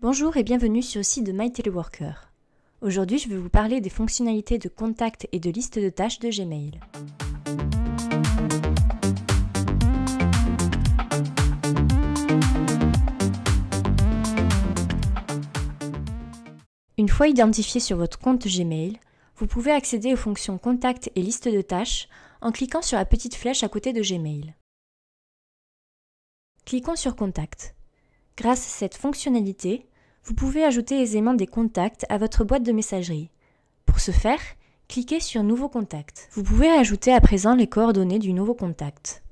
Bonjour et bienvenue sur le site de My Aujourd'hui, je vais vous parler des fonctionnalités de contact et de liste de tâches de Gmail. Une fois identifié sur votre compte Gmail, vous pouvez accéder aux fonctions Contact et liste de tâches en cliquant sur la petite flèche à côté de Gmail. Cliquons sur Contact. Grâce à cette fonctionnalité, vous pouvez ajouter aisément des contacts à votre boîte de messagerie. Pour ce faire, cliquez sur Nouveau contact. Vous pouvez ajouter à présent les coordonnées du nouveau contact.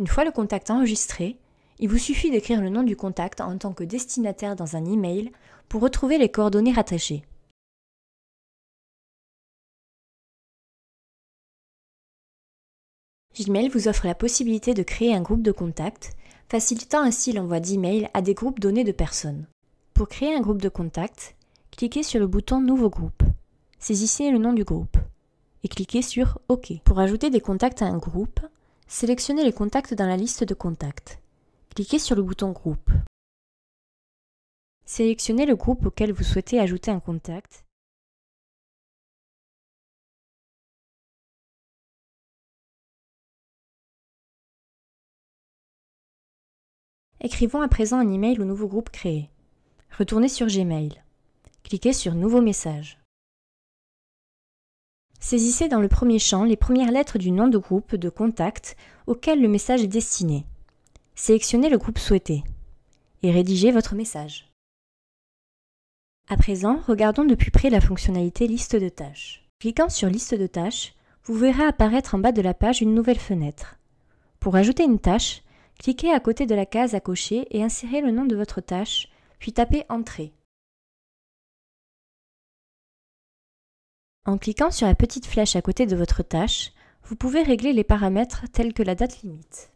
Une fois le contact enregistré, il vous suffit d'écrire le nom du contact en tant que destinataire dans un email pour retrouver les coordonnées rattachées. Gmail vous offre la possibilité de créer un groupe de contacts, facilitant ainsi l'envoi d'e-mails à des groupes donnés de personnes. Pour créer un groupe de contacts, cliquez sur le bouton Nouveau groupe. Saisissez le nom du groupe et cliquez sur OK. Pour ajouter des contacts à un groupe, sélectionnez les contacts dans la liste de contacts. Cliquez sur le bouton Groupe. Sélectionnez le groupe auquel vous souhaitez ajouter un contact Écrivons à présent un email au nouveau groupe créé. Retournez sur Gmail. Cliquez sur Nouveau message. Saisissez dans le premier champ les premières lettres du nom de groupe de contact auquel le message est destiné. Sélectionnez le groupe souhaité et rédigez votre message. À présent, regardons de plus près la fonctionnalité liste de tâches. Cliquant sur liste de tâches, vous verrez apparaître en bas de la page une nouvelle fenêtre. Pour ajouter une tâche, cliquez à côté de la case à cocher et insérez le nom de votre tâche puis tapez Entrée. En cliquant sur la petite flèche à côté de votre tâche, vous pouvez régler les paramètres tels que la date limite.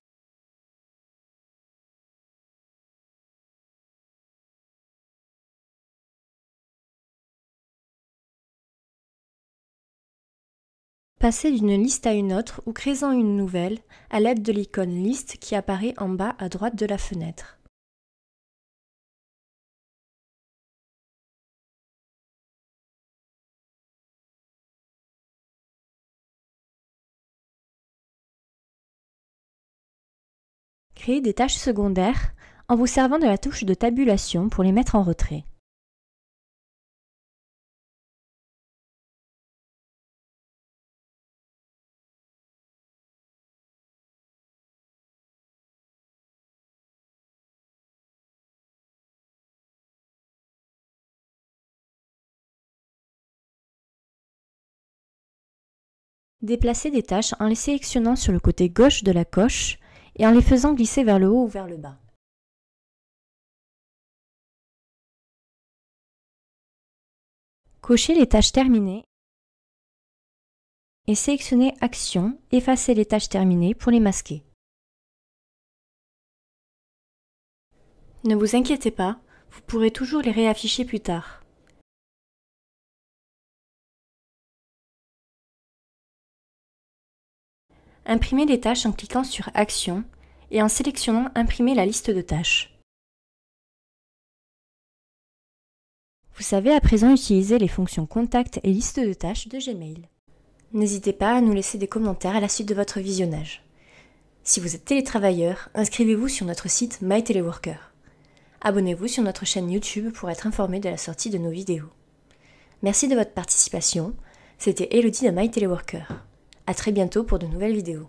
Passez d'une liste à une autre ou créez une nouvelle à l'aide de l'icône Liste qui apparaît en bas à droite de la fenêtre. des tâches secondaires en vous servant de la touche de tabulation pour les mettre en retrait. Déplacez des tâches en les sélectionnant sur le côté gauche de la coche et en les faisant glisser vers le haut ou vers le bas. Cochez les tâches terminées et sélectionnez Action, effacer les tâches terminées pour les masquer. Ne vous inquiétez pas, vous pourrez toujours les réafficher plus tard. Imprimez les tâches en cliquant sur Action et en sélectionnant Imprimer la liste de tâches. Vous savez à présent utiliser les fonctions Contact et Liste de tâches de Gmail. N'hésitez pas à nous laisser des commentaires à la suite de votre visionnage. Si vous êtes télétravailleur, inscrivez-vous sur notre site MyTeleworker. Abonnez-vous sur notre chaîne YouTube pour être informé de la sortie de nos vidéos. Merci de votre participation. C'était Elodie de MyTeleworker. À très bientôt pour de nouvelles vidéos.